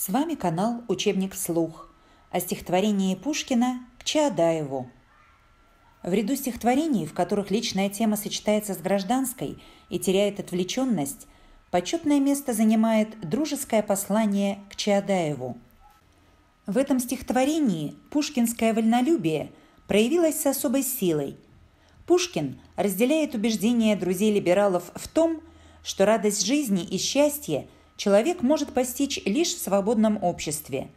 С вами канал «Учебник Слух. о стихотворении Пушкина к Чаадаеву. В ряду стихотворений, в которых личная тема сочетается с гражданской и теряет отвлеченность, почетное место занимает дружеское послание к Чаадаеву. В этом стихотворении пушкинское вольнолюбие проявилось с особой силой. Пушкин разделяет убеждения друзей-либералов в том, что радость жизни и счастье – человек может постичь лишь в свободном обществе.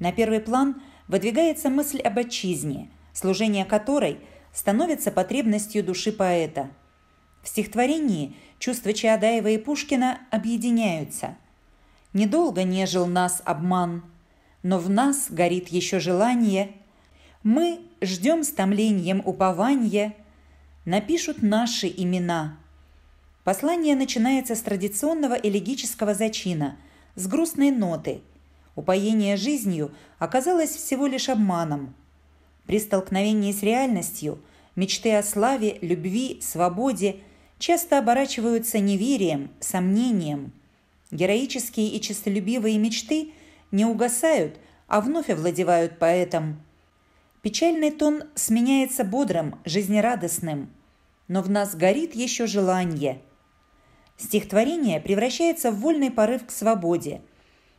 На первый план выдвигается мысль об отчизне, служение которой становится потребностью души поэта. В стихотворении чувства Чаадаева и Пушкина объединяются. «Недолго нежил нас обман, но в нас горит еще желание. Мы ждем с томлением упования, напишут наши имена, Послание начинается с традиционного элегического зачина, с грустной ноты. Упоение жизнью оказалось всего лишь обманом. При столкновении с реальностью мечты о славе, любви, свободе часто оборачиваются неверием, сомнением. Героические и честолюбивые мечты не угасают, а вновь овладевают поэтом. Печальный тон сменяется бодрым, жизнерадостным. Но в нас горит еще желание – Стихотворение превращается в вольный порыв к свободе.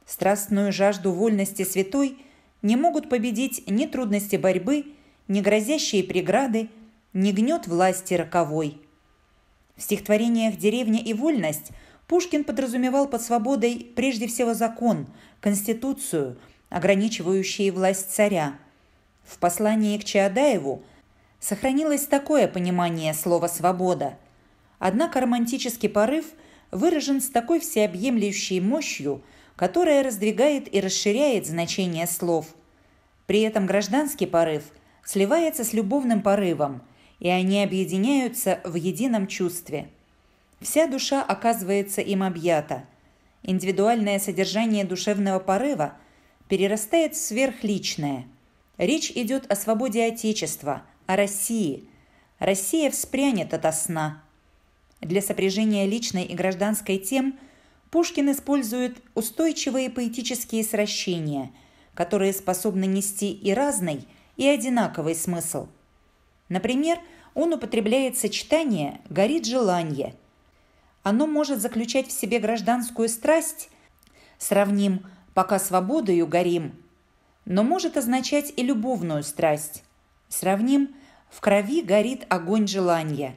Страстную жажду вольности святой не могут победить ни трудности борьбы, ни грозящие преграды, ни гнет власти роковой. В стихотворениях «Деревня и вольность» Пушкин подразумевал под свободой прежде всего закон, конституцию, ограничивающие власть царя. В послании к Чаадаеву сохранилось такое понимание слова «свобода». Однако романтический порыв выражен с такой всеобъемлющей мощью, которая раздвигает и расширяет значение слов. При этом гражданский порыв сливается с любовным порывом, и они объединяются в едином чувстве. Вся душа оказывается им объята. Индивидуальное содержание душевного порыва перерастает в сверхличное. Речь идет о свободе Отечества, о России. Россия вспрянет ото сна. Для сопряжения личной и гражданской тем Пушкин использует устойчивые поэтические сращения, которые способны нести и разный, и одинаковый смысл. Например, он употребляет сочетание «горит желание». Оно может заключать в себе гражданскую страсть, сравним «пока свободою горим», но может означать и любовную страсть, сравним «в крови горит огонь желания».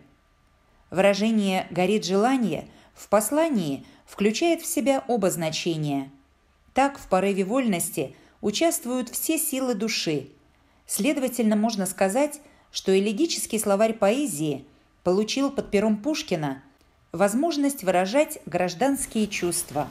Выражение «горит желание» в послании включает в себя оба значения. Так в порыве вольности участвуют все силы души. Следовательно, можно сказать, что элегический словарь поэзии получил под пером Пушкина возможность выражать гражданские чувства.